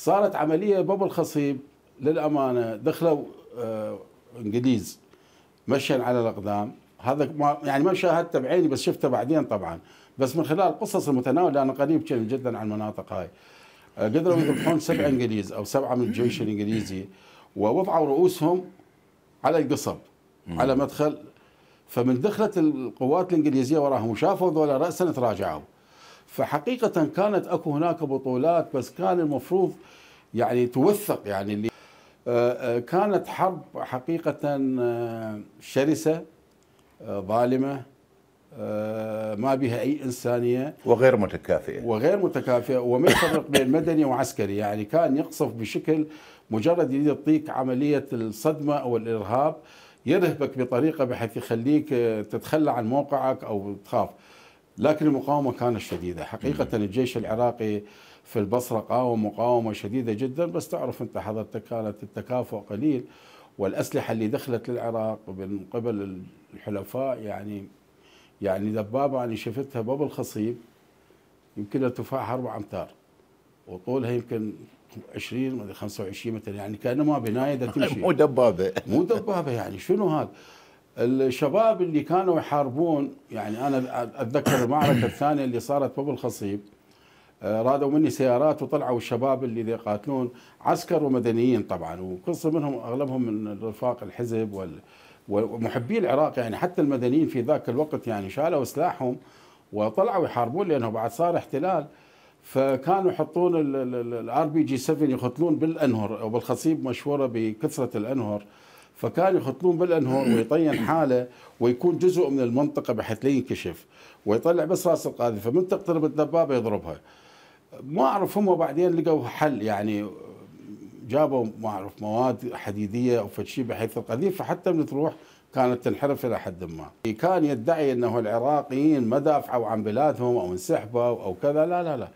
صارت عمليه باب الخصيب للامانه دخلوا آه، انجليز مشيا على الاقدام هذا ما يعني ما شاهدته بعيني بس شفته بعدين طبعا بس من خلال قصص المتناول لان قريب جدا عن المناطق هاي آه، قدروا يذبحون سبع انجليز او سبعه من الجيش الانجليزي ووضعوا رؤوسهم على القصب على مدخل فمن دخلت القوات الانجليزيه وراهم وشافوا ذولا راسا تراجعوا فحقيقة كانت أكو هناك بطولات بس كان المفروض يعني توثق يعني اللي آه، آه، كانت حرب حقيقة آه، شرسة ظالمة ما بها أي إنسانية وغير متكافئة وغير متكافئة وما يفرق بين مدني وعسكري يعني كان يقصف بشكل مجرد يعطيك عملية الصدمة أو الإرهاب يرهبك بطريقة بحيث يخليك تتخلى عن موقعك أو تخاف لكن المقاومة كانت شديدة حقيقة الجيش العراقي في البصرة قاوم مقاومة شديدة جدا بس تعرف أنت حضرتك كانت التكافؤ قليل والأسلحة اللي دخلت للعراق من قبل الحلفاء يعني يعني دبابة أنا شفتها باب الخصيب يمكن ارتفاعها أربع أمتار وطولها يمكن 20 مدري 25 متر يعني كانه ما بنايه تمشي مو دبابه مو دبابه يعني شنو هذا؟ الشباب اللي كانوا يحاربون يعني انا اتذكر المعركه الثانيه اللي صارت بابو الخصيب آه، رادوا مني سيارات وطلعوا الشباب اللي يقاتلون عسكر ومدنيين طبعا وقصه منهم اغلبهم من رفاق الحزب وال ومحبي العراق يعني حتى المدنيين في ذاك الوقت يعني شالوا سلاحهم وطلعوا يحاربون لانه بعد صار احتلال فكانوا يحطون الار بي جي 7 يقتلون بالانهر وبالخصيب مشهوره بكثره الانهر فكانوا يخططون بالانهر ويطين حاله ويكون جزء من المنطقه بحيث لا ينكشف ويطلع بس راس القاذفه من تقترب الدبابه يضربها ما اعرف هم بعدين لقوا حل يعني جابوا ما اعرف مواد حديديه او شيء بحيث القذيفه حتى من تروح كانت تنحرف الى حد ما. كان يدعي انه العراقيين ما دافعوا عن بلادهم او انسحبوا او كذا لا لا لا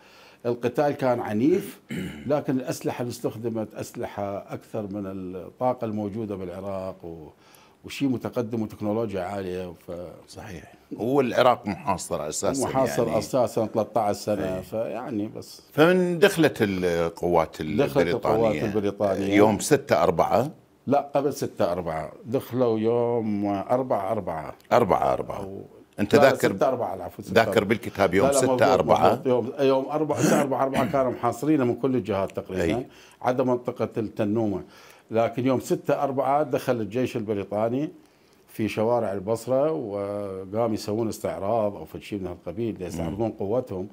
القتال كان عنيف لكن الأسلحة اللي استخدمت أسلحة أكثر من الطاقة الموجودة بالعراق و... وشيء متقدم وتكنولوجيا عاليه ف... صحيح هو العراق محاصر اساسا محاصر يعني. اساسا 13 سنه أي. فيعني بس فمن دخلت القوات البريطانيه دخلت القوات البريطانيه يوم 6 4 لا قبل 6 4 دخلوا يوم 4 4 4 4 انت ذاكر ستة أربعة العفو ذاكر بالكتاب يوم 6 4 يوم يوم 4 4 4 كانوا محاصرين من كل الجهات تقريبا عدا منطقه التنومه لكن يوم 6 4 دخل الجيش البريطاني في شوارع البصره وقام يسوون استعراض او شيء من هالقبيل يستعرضون قوتهم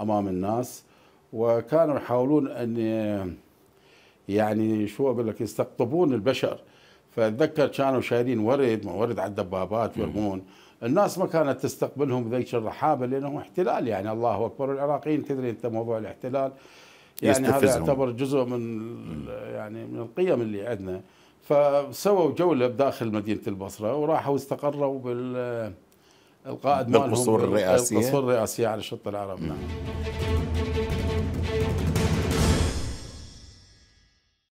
امام الناس وكانوا يحاولون ان يعني شو اقول لك يستقطبون البشر فاتذكر كانوا شايلين ورد ما ورد على الدبابات يرمون الناس ما كانت تستقبلهم ذيك الرحابه لانه احتلال يعني الله اكبر العراقيين تدري انت موضوع الاحتلال يعني هذا يعتبر جزء من يعني من القيم اللي عندنا فسووا جوله بداخل مدينه البصره وراحوا استقروا بال القائد مالهم بالقصور الرئاسيه القصور الرئاسيه على الشط العربي نعم